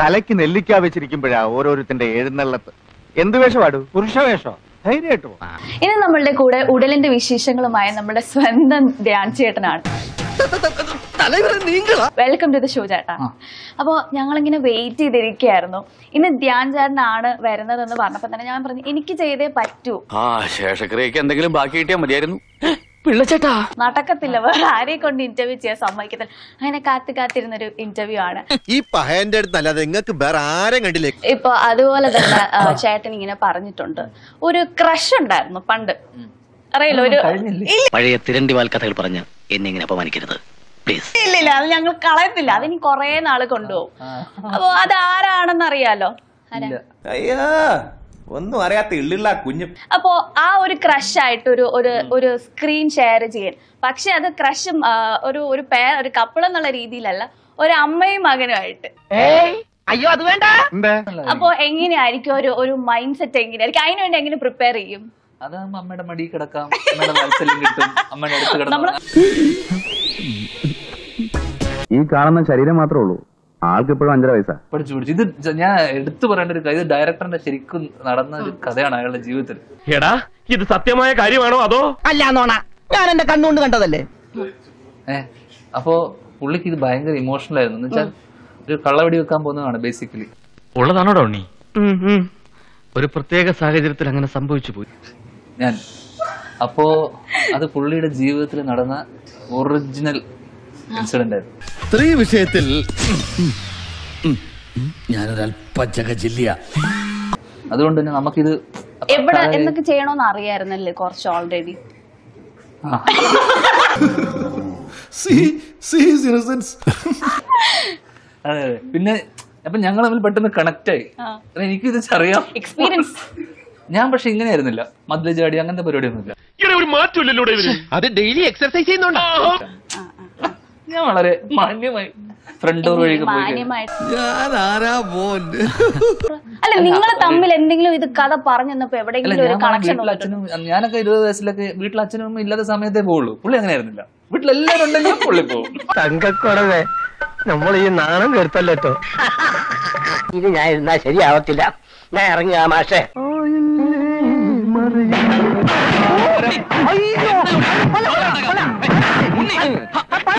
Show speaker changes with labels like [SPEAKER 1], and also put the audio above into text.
[SPEAKER 1] തലയ്ക്ക് നെല്ലിക്ക വെച്ചിരിക്കുമ്പോഴാ ഓരോരുത്തന്റെ എഴുന്നള്ളത്ത് എന്ത് വേഷമാടു പുരുഷവേഷോ ധൈര്യമായിട്ട്
[SPEAKER 2] ഇനി നമ്മളുടെ കൂടെ ഉടലിന്റെ വിശേഷങ്ങളുമായ നമ്മുടെ സ്വന്തം ധ്യാൻ ചേട്ടനാണ് വെൽക്കം ടു ദ ഷോ ചേട്ടാ അപ്പോൾ ഞങ്ങളിങ്ങനെ വെയിറ്റ് ചെയ്തിരിക്കുകയായിരുന്നു ഇന്ന് ധ്യാൻ ചേട്ടനാണ് വരുന്നതെന്ന് പറഞ്ഞപ്പോൾ തന്നെ ഞാൻ പറഞ്ഞു എനിക്ക് ചെയ്തേ പറ്റൂ
[SPEAKER 1] ആ ശേഷക്രിയക്ക് എന്തെങ്കിലും ബാക്കി കിട്ടിയാൽ മതിയായിരുന്നു
[SPEAKER 2] പിള്ളച്ചേട്ടാ നടക്കത്തില്ല വേറെ ആരെ കൊണ്ട് ഇന്റർവ്യൂ ചെയ്യാൻ സമ്മതിക്കത്തില്ല അങ്ങനെ കാത്തു കാത്തിരുന്നൊരു ഇന്റർവ്യൂ ആണ്
[SPEAKER 1] ഈ പഹയന്റെ അടുത്തല്ലാതെ നിങ്ങൾക്ക് വേറെ ആരും കണ്ടില്ലേ
[SPEAKER 2] ഇപ്പൊ അതുപോലെ തന്നെ ചേട്ടൻ ഇങ്ങനെ പറഞ്ഞിട്ടുണ്ട് ഒരു ക്രഷ് ഉണ്ടായിരുന്നു പണ്ട് അറിയില്ല ഒരു
[SPEAKER 1] പഴയ തിരണ്ടിവാൽ കഥകൾ പറഞ്ഞ് എന്നെ അപമാനിക്കരുത്
[SPEAKER 2] ഇല്ല ഇല്ല അത് ഞങ്ങൾ കളയത്തില്ല അതിന് കൊറേ നാള് കൊണ്ടുപോകും അപ്പൊ അത് ആരാണെന്ന് അറിയാലോ
[SPEAKER 1] ഒന്നും അറിയാത്ത ഇള്ളിള്ള കുഞ്ഞു
[SPEAKER 2] അപ്പോ ആ ഒരു ക്രഷ് ആയിട്ട് ഒരു ഒരു സ്ക്രീൻ ഷെയർ ചെയ്യാൻ പക്ഷെ അത് ക്രഷും ഒരു ഒരു പേ ഒരു കപ്പിൾ എന്നുള്ള രീതിയിലല്ല ഒരു അമ്മയും മകനുമായിട്ട് അയ്യോ അത് വേണ്ട അപ്പോ എങ്ങനെയായിരിക്കും ഒരു ഒരു മൈൻഡ് സെറ്റ് എങ്ങനെയായിരിക്കും അതിനുവേണ്ടി എങ്ങനെ പ്രിപ്പയർ ചെയ്യും അത് അമ്മയുടെ മടി
[SPEAKER 1] കിടക്കാം കിട്ടും അടുത്ത് കിടക്കാം ഈ കാണുന്ന ശരീരം മാത്രമേ ഉള്ളൂ ആൾക്ക് ഇപ്പോഴും അഞ്ചര വയസ്സാ പഠിച്ചു പഠിച്ചു ഇത് ഞാൻ എടുത്തു പറയേണ്ട ഒരു കാര്യം ഡയറക്ടറിന്റെ ശരിക്കും നടന്ന ഒരു കഥയാണ് അയാളുടെ ജീവിതത്തിൽ എടാ ഇത് സത്യമായ കാര്യമാണോ അതോ
[SPEAKER 2] അല്ല നോണ ഞാൻ എന്റെ കണ്ണുകൊണ്ട് കണ്ടതല്ലേ
[SPEAKER 1] ഏ അപ്പോ പുള്ളിക്ക് ഇത് ഭയങ്കര ഇമോഷണൽ ആയിരുന്നു എന്ന് വെച്ചാൽ ഒരു കള്ളവെടി വെക്കാൻ പോകുന്നതാണ് ബേസിക്കലി ഉള്ളതാണോ ഡോണി ഒരു പ്രത്യേക സാഹചര്യത്തിൽ അങ്ങനെ സംഭവിച്ചു പോയി ഞാൻ അപ്പോ അത് പുള്ളിയുടെ ജീവിതത്തിൽ നടന്ന ഒറിജിനൽ ഇൻസിഡന്റ് ആയിരുന്നു സ്ത്രീ വിഷയത്തിൽ ഞാനൊരൽപ്പച്ചക ചകചില്ല അതുകൊണ്ട് തന്നെ നമുക്കിത്
[SPEAKER 2] എവിടെ എന്തൊക്കെ ചെയ്യണോന്ന് അറിയായിരുന്നല്ലേ കുറച്ച് ഓൾറെഡി
[SPEAKER 1] അതെ പിന്നെ അപ്പൊ ഞങ്ങൾ തമ്മിൽ പെട്ടെന്ന് കണക്ട് ആയി എനിക്ക് ഇത് അറിയാം എക്സ്പീരിയൻസ് ഞാൻ പക്ഷെ ആയിരുന്നില്ല മദ്യചാടി അങ്ങനത്തെ പരിപാടിയൊന്നുമില്ല ഒരു അത് ഡെയിലി എക്സർസൈസ് ചെയ്യുന്നുണ്ടോ ഞാൻ വളരെ മാന്യമായി ഫ്രണ്ട് ഡോർ വഴി
[SPEAKER 2] അല്ല നിങ്ങൾ തമ്മിൽ എന്തെങ്കിലും ഇത് കഥ പറഞ്ഞപ്പോ എവിടെയെങ്കിലും ഒരു കണക്ഷൻ
[SPEAKER 1] അച്ഛനും ഞാനൊക്കെ ഇരുപത് വയസ്സിലൊക്കെ വീട്ടിൽ അച്ഛനും ഇല്ലാത്ത സമയത്തേ പോവുള്ളൂ പുള്ളി അങ്ങനെ ആയിരുന്നില്ല എല്ലാരും
[SPEAKER 2] ഉണ്ടെങ്കിലും പുള്ളി പോകും
[SPEAKER 1] തങ്കക്കുറവേ നമ്മൾ ഈ നാണം കേട്ടല്ലോ ഇത് ഞാൻ ഇരുന്നാ ശരിയാവത്തില്ല ഞാൻ ഇറങ്ങുക മാഷേ
[SPEAKER 2] അയ്യോ